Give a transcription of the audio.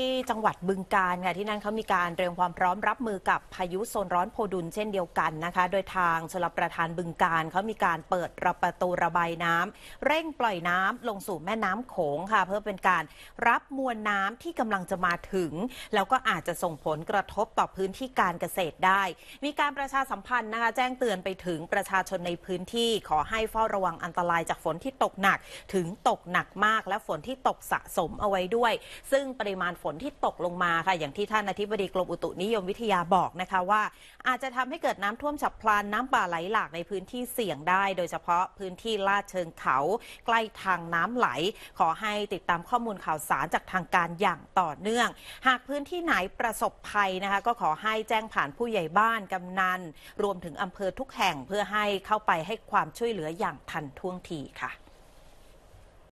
ที่จังหวัดบึงการค่ะที่นั่นเขามีการเตรียมความพร้อมรับมือกับพายุโซนร้อนโพดุลเช่นเดียวกันนะคะโดยทางชลประทานบึงการเขามีการเปิดระประตูระบายน้ำ เร่งปล่อยน้ำ ลงสู่แม่น้ำโขงค่ะเพื่อเป็นการรับมวลน้ำที่กำลังจะมาถึง แล้วก็อาจจะส่งผลกระทบต่อพื้นที่การเกษตรได้ มีการประชาสัมพันธ์นะคะแจ้งเตือนไปถึงประชาชนในพื้นที่ ขอให้เฝ้าระวังอันตรายจากฝนที่ตกหนักถึงตกหนักมาก และฝนที่ตกสะสมเอาไว้ด้วย ซึ่งปริมาณฝนที่ตกลงมาค่ะอย่างที่ท่านอธิบดีกรมอุตุนิยมวิทยาบอกนะคะว่า อาจจะทำให้เกิดน้ำท่วมฉับพลันน้ำป่าไหลหลากในพื้นที่เสี่ยงได้ โดยเฉพาะพื้นที่ลาดเชิงเขา ใกล้ทางน้ำไหล ขอให้ติดตามข้อมูลข่าวสารจากทางการอย่างต่อเนื่อง หากพื้นที่ไหนประสบภัยนะคะก็ขอให้แจ้งผ่านผู้ใหญ่บ้านกำนันรวมถึงอำเภอทุกแห่งเพื่อให้เข้าไปให้ความช่วยเหลืออย่างทันท่วงทีค่ะ